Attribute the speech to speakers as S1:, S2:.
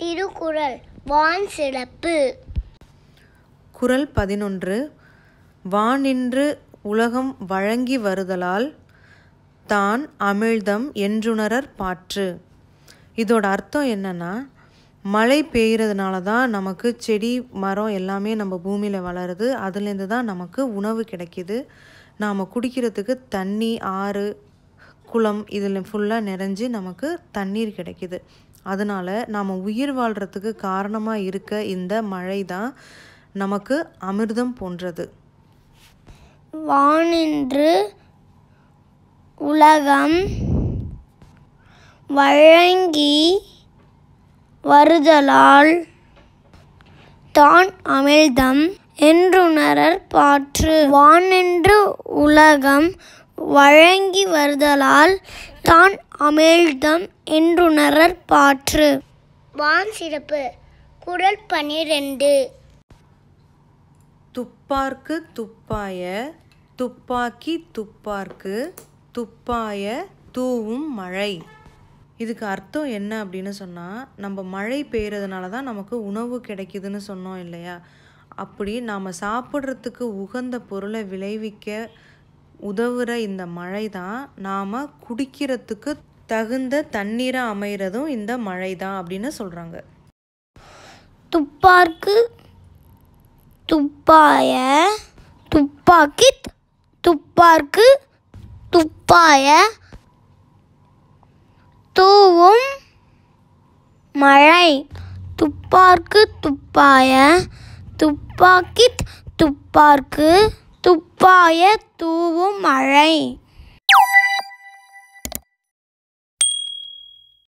S1: திருக்குறள் வான் சிறப்பு குரல் பதினொன்று வானின்று உலகம் வழங்கி வருதலால் தான் அமிழ்தம் என்றுணரர் பாற்று இதோட அர்த்தம் என்னென்னா மழை பெய்கிறதுனால தான் நமக்கு செடி மரம் எல்லாமே நம்ம பூமியில் வளருது அதுலேருந்து தான் நமக்கு உணவு கிடைக்கிது நாம் குடிக்கிறதுக்கு தண்ணி ஆறு குளம் இதில் ஃபுல்லாக நிறைஞ்சு நமக்கு தண்ணீர் கிடைக்கிது அதனால் நாம் உயிர் வாழ்கிறதுக்கு காரணமாக இருக்க இந்த மழை தான் நமக்கு அமிர்தம் போன்றது வானின்று உலகம்
S2: வழங்கி வருதலால் தான் அமிழ்தம் என்றுணரர் பாற்று வானின்று உலகம் வழங்கி வருதலால் தான் அமிழ்தம் என்றுணரற் பாற்று வான் சிறப்பு
S1: குரல் பனிரெண்டு துப்பார்க்கு துப்பாய துப்பாக்கி துப்பார்க்கு துப்பாய தூவும் மழை இதுக்கு அர்த்தம் என்ன அப்படின்னு சொன்னால் நம்ம மழை பெய்கிறதுனால தான் நமக்கு உணவு கிடைக்குதுன்னு சொன்னோம் இல்லையா அப்படி நாம் சாப்பிட்றதுக்கு உகந்த பொருளை விளைவிக்க உதவுற இந்த மழை தான் நாம் குடிக்கிறதுக்கு தகுந்த தண்ணீரை அமைகிறதும் இந்த மழை தான் அப்படின்னு சொல்கிறாங்க
S3: துப்பார்க்கு துப்பாய துப்பாக்கி துப்பார்க்கு துப்பாய தூவும் மழை துப்பார்க்கு துப்பாய துப்பாக்கி துப்பார்க்கு துப்பாய தூவும் மழை